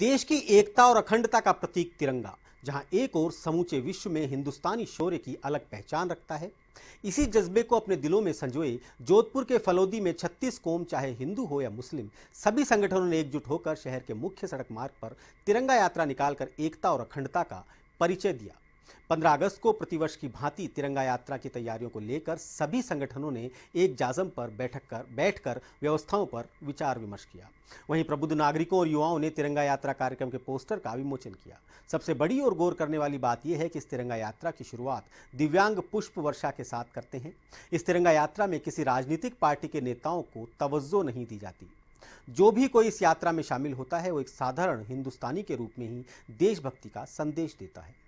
देश की एकता और अखंडता का प्रतीक तिरंगा जहां एक ओर समूचे विश्व में हिंदुस्तानी शौर्य की अलग पहचान रखता है इसी जज्बे को अपने दिलों में संजोए जोधपुर के फलौदी में 36 कोम चाहे हिंदू हो या मुस्लिम सभी संगठनों ने एकजुट होकर शहर के मुख्य सड़क मार्ग पर तिरंगा यात्रा निकालकर एकता और अखंडता का परिचय दिया 15 अगस्त को प्रतिवर्ष की भांति तिरंगा यात्रा की तैयारियों को लेकर सभी संगठनों ने एक जाजम पर बैठक कर बैठकर व्यवस्थाओं पर विचार विमर्श किया वहीं प्रबुद्ध नागरिकों और युवाओं ने तिरंगा यात्रा कार्यक्रम के पोस्टर का विमोचन किया सबसे बड़ी और गौर करने वाली बात यह है कि इस तिरंगा यात्रा की शुरुआत दिव्यांग पुष्प वर्षा के साथ करते हैं इस तिरंगा यात्रा में किसी राजनीतिक पार्टी के नेताओं को तवज्जो नहीं दी जाती जो भी कोई इस यात्रा में शामिल होता है वो एक साधारण हिंदुस्तानी के रूप में ही देशभक्ति का संदेश देता है